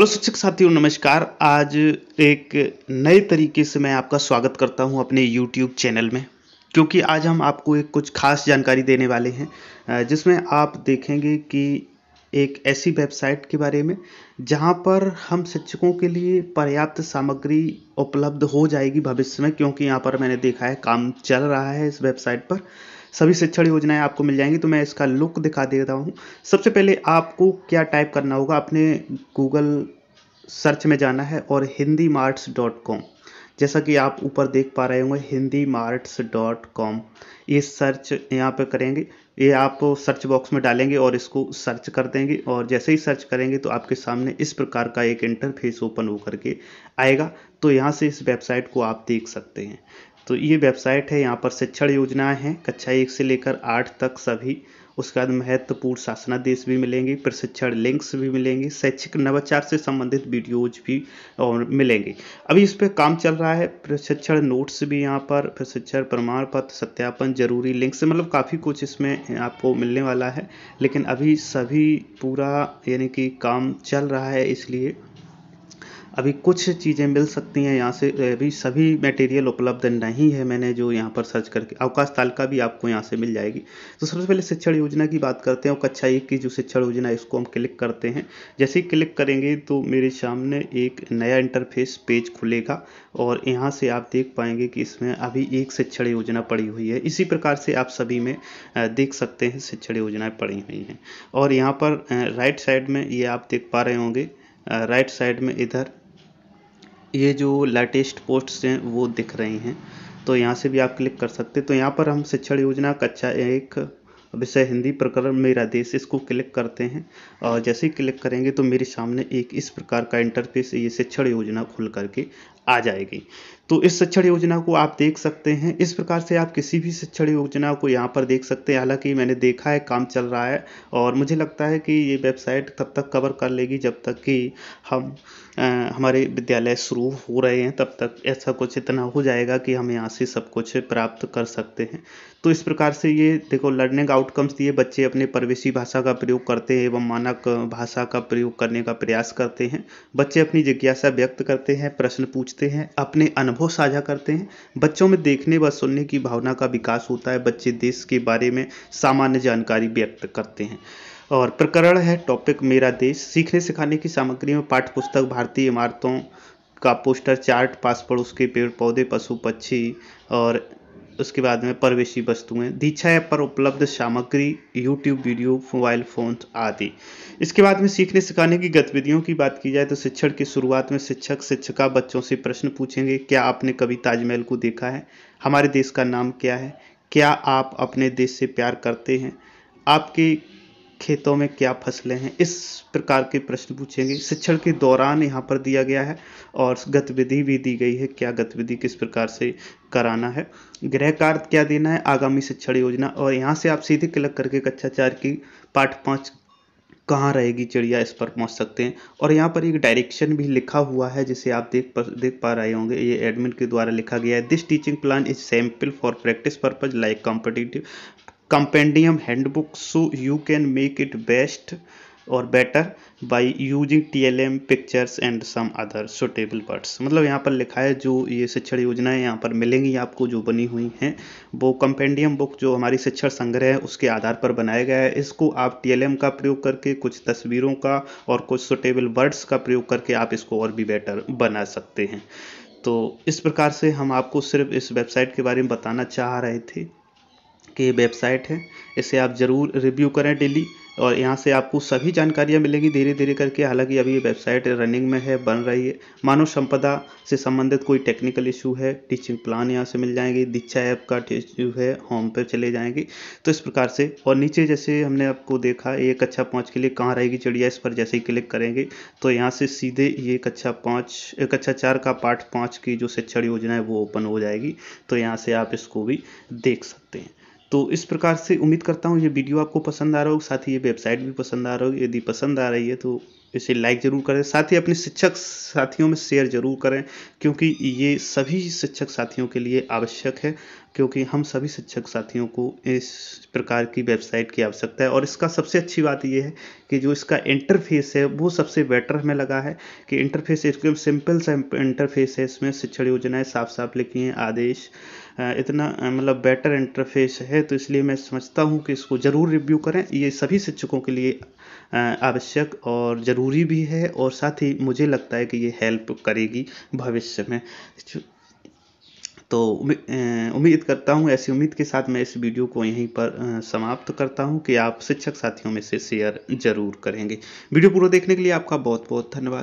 hello शिक्षक साथियों नमस्कार आज एक नए तरीके से मैं आपका स्वागत करता हूं अपने यूट्यूब चैनल में क्योंकि आज हम आपको एक कुछ खास जानकारी देने वाले हैं जिसमें आप देखेंगे कि एक ऐसी वेबसाइट के बारे में जहां पर हम शिक्षकों के लिए पर्याप्त सामग्री उपलब्ध हो जाएगी भविष्य में क्योंकि यहां पर मैंने देखा है काम चल रहा है इस वेबसाइट पर सभी शिक्षण योजनाएं आपको मिल जाएंगी तो मैं इसका लुक दिखा दे रहा हूँ सबसे पहले आपको क्या टाइप करना होगा अपने गूगल सर्च में जाना है और हिंदी मार्ट्स डॉट कॉम जैसा कि आप ऊपर देख पा रहे होंगे हिंदी मार्ट्स डॉट कॉम ये सर्च यहाँ पर करेंगे ये आप सर्च बॉक्स में डालेंगे और इसको सर्च कर देंगे और जैसे ही सर्च करेंगे तो आपके सामने इस प्रकार का एक इंटरफेस ओपन होकर के आएगा तो यहाँ से इस वेबसाइट को आप देख सकते हैं तो ये वेबसाइट है यहाँ पर शिक्षण योजनाएं हैं कक्षा एक से लेकर आठ तक सभी उसके बाद महत्वपूर्ण शासनादेश भी मिलेंगे प्रशिक्षण लिंक्स भी मिलेंगे शैक्षिक नवाचार से संबंधित वीडियोज भी और मिलेंगे अभी इस पर काम चल रहा है प्रशिक्षण नोट्स भी यहाँ पर प्रशिक्षण प्रमाण पत्र सत्यापन जरूरी लिंक्स मतलब काफ़ी कुछ इसमें आपको मिलने वाला है लेकिन अभी सभी पूरा यानी कि काम चल रहा है इसलिए अभी कुछ चीज़ें मिल सकती हैं यहाँ से अभी सभी मटेरियल उपलब्ध नहीं है मैंने जो यहाँ पर सर्च करके अवकाश तालिका भी आपको यहाँ से मिल जाएगी तो सबसे पहले शिक्षण योजना की बात करते हैं और कक्षा एक की जो शिक्षण योजना है इसको हम क्लिक करते हैं जैसे ही क्लिक करेंगे तो मेरे सामने एक नया इंटरफेस पेज खुलेगा और यहाँ से आप देख पाएंगे कि इसमें अभी एक शिक्षण योजना पड़ी हुई है इसी प्रकार से आप सभी में देख सकते हैं शिक्षण योजनाएँ पड़ी हुई हैं और यहाँ पर राइट साइड में ये आप देख पा रहे होंगे राइट साइड में इधर ये जो लेटेस्ट पोस्ट्स हैं वो दिख रही हैं तो यहाँ से भी आप क्लिक कर सकते तो यहाँ पर हम शिक्षण योजना कक्षा एक विषय हिंदी प्रकरण मेरा देश इसको क्लिक करते हैं और जैसे ही क्लिक करेंगे तो मेरे सामने एक इस प्रकार का इंटरफेस ये शिक्षण योजना खुल करके आ जाएगी तो इस शिक्षण योजना को आप देख सकते हैं इस प्रकार से आप किसी भी शिक्षण योजना को यहाँ पर देख सकते हैं हालांकि मैंने देखा है काम चल रहा है और मुझे लगता है कि ये वेबसाइट तब तक कवर कर लेगी जब तक कि हम आ, हमारे विद्यालय शुरू हो रहे हैं तब तक ऐसा कुछ इतना हो जाएगा कि हम यहाँ से सब कुछ प्राप्त कर सकते हैं तो इस प्रकार से ये देखो लर्निंग आउटकम्स दिए बच्चे अपने परवेशी भाषा का प्रयोग करते हैं एवं मानक भाषा का प्रयोग करने का प्रयास करते हैं बच्चे अपनी जिज्ञासा व्यक्त करते हैं प्रश्न पूछते हैं अपने अनुभव अनुभव साझा करते हैं बच्चों में देखने व सुनने की भावना का विकास होता है बच्चे देश के बारे में सामान्य जानकारी व्यक्त करते हैं और प्रकरण है टॉपिक मेरा देश सीखने सिखाने की सामग्री में पाठ्य पुस्तक भारतीय इमारतों का पोस्टर चार्ट पासपोर्ट उसके पेड़ पौधे पशु पक्षी और उसके बाद में परवेशी वस्तुएं दीक्षा ऐप पर उपलब्ध सामग्री यूट्यूब वीडियो मोबाइल फोन आदि इसके बाद में सीखने सिखाने की गतिविधियों की बात की जाए तो शिक्षण की शुरुआत में शिक्षक शिक्षिका बच्चों से प्रश्न पूछेंगे क्या आपने कभी ताजमहल को देखा है हमारे देश का नाम क्या है क्या आप अपने देश से प्यार करते हैं आपके खेतों में क्या फसलें हैं इस प्रकार के प्रश्न पूछेंगे शिक्षण के दौरान यहाँ पर दिया गया है और गतिविधि भी दी गई है क्या गतिविधि किस प्रकार से कराना है गृह कार्य क्या देना है आगामी शिक्षण योजना और यहाँ से आप सीधे क्लिक करके कक्षा चार की पाठ पाँच कहाँ रहेगी चिड़िया इस पर पहुँच सकते हैं और यहाँ पर एक डायरेक्शन भी लिखा हुआ है जिसे आप देख पर देख पा रहे होंगे ये एडमिन के द्वारा लिखा गया है this teaching plan is sample for practice purpose like competitive compendium handbook so you can make it best और better by using TLM pictures and some other suitable words मतलब यहाँ पर लिखा है जो ये शिक्षण योजनाएं यहाँ पर मिलेंगी आपको जो बनी हुई हैं वो कंपेंडियम बुक जो हमारी शिक्षण संग्रह है उसके आधार पर बनाया गया है इसको आप टीएलएम का प्रयोग करके कुछ तस्वीरों का और कुछ सुटेबल वर्ड्स का प्रयोग करके आप इसको और भी बेटर बना सकते हैं तो इस प्रकार से हम आपको सिर्फ इस वेबसाइट के बारे में बताना चाह रहे थे की वेबसाइट है इसे आप ज़रूर रिव्यू करें डेली और यहाँ से आपको सभी जानकारियाँ मिलेंगी धीरे धीरे करके हालांकि अभी ये वेबसाइट रनिंग में है बन रही है मानव संपदा से संबंधित कोई टेक्निकल इशू है टीचिंग प्लान यहाँ से मिल जाएंगे दीक्षा ऐप का इशू है होम पर चले जाएंगे तो इस प्रकार से और नीचे जैसे हमने आपको देखा ये कक्षा अच्छा पाँच के लिए कहाँ रहेगी चिड़िया इस पर जैसे ही क्लिक करेंगे तो यहाँ से सीधे ये कक्षा अच्छा पाँच कक्षा अच्छा चार का पार्ट पाँच की जो शिक्षण योजना है वो ओपन हो जाएगी तो यहाँ से आप इसको भी देख सकते हैं तो इस प्रकार से उम्मीद करता हूँ ये वीडियो आपको पसंद आ रहा हो साथ ही ये वेबसाइट भी पसंद आ रहा हो यदि पसंद आ रही है तो इसे लाइक ज़रूर करें साथ ही अपने शिक्षक साथियों में शेयर ज़रूर करें क्योंकि ये सभी शिक्षक साथियों के लिए आवश्यक है क्योंकि हम सभी शिक्षक साथियों को इस प्रकार की वेबसाइट की आवश्यकता है और इसका सबसे अच्छी बात यह है कि जो इसका इंटरफेस है वो सबसे बेटर हमें लगा है कि इंटरफेस एकदम सिंपल सा इंटरफेस है इसमें शिक्षण योजनाएं साफ साफ लिखी हैं आदेश इतना मतलब बेटर इंटरफेस है तो इसलिए मैं समझता हूँ कि इसको ज़रूर रिव्यू करें ये सभी शिक्षकों के लिए आवश्यक और ज़रूर ज़रूरी भी है और साथ ही मुझे लगता है कि ये हेल्प करेगी भविष्य में तो उम्मीद करता हूँ ऐसी उम्मीद के साथ मैं इस वीडियो को यहीं पर समाप्त करता हूँ कि आप शिक्षक साथियों में से शेयर ज़रूर करेंगे वीडियो पूरा देखने के लिए आपका बहुत बहुत धन्यवाद